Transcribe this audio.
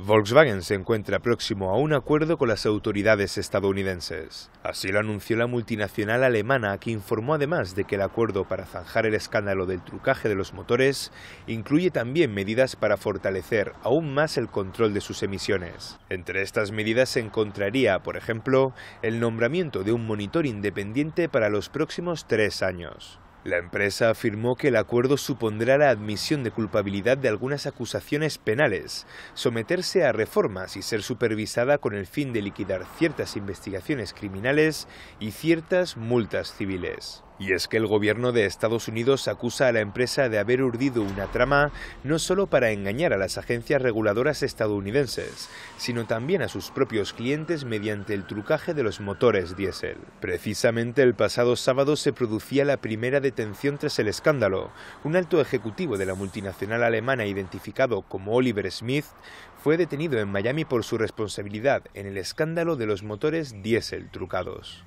Volkswagen se encuentra próximo a un acuerdo con las autoridades estadounidenses. Así lo anunció la multinacional alemana, que informó además de que el acuerdo para zanjar el escándalo del trucaje de los motores incluye también medidas para fortalecer aún más el control de sus emisiones. Entre estas medidas se encontraría, por ejemplo, el nombramiento de un monitor independiente para los próximos tres años. La empresa afirmó que el acuerdo supondrá la admisión de culpabilidad de algunas acusaciones penales, someterse a reformas y ser supervisada con el fin de liquidar ciertas investigaciones criminales y ciertas multas civiles. Y es que el gobierno de Estados Unidos acusa a la empresa de haber urdido una trama no solo para engañar a las agencias reguladoras estadounidenses, sino también a sus propios clientes mediante el trucaje de los motores diésel. Precisamente el pasado sábado se producía la primera detención tras el escándalo. Un alto ejecutivo de la multinacional alemana identificado como Oliver Smith fue detenido en Miami por su responsabilidad en el escándalo de los motores diésel trucados.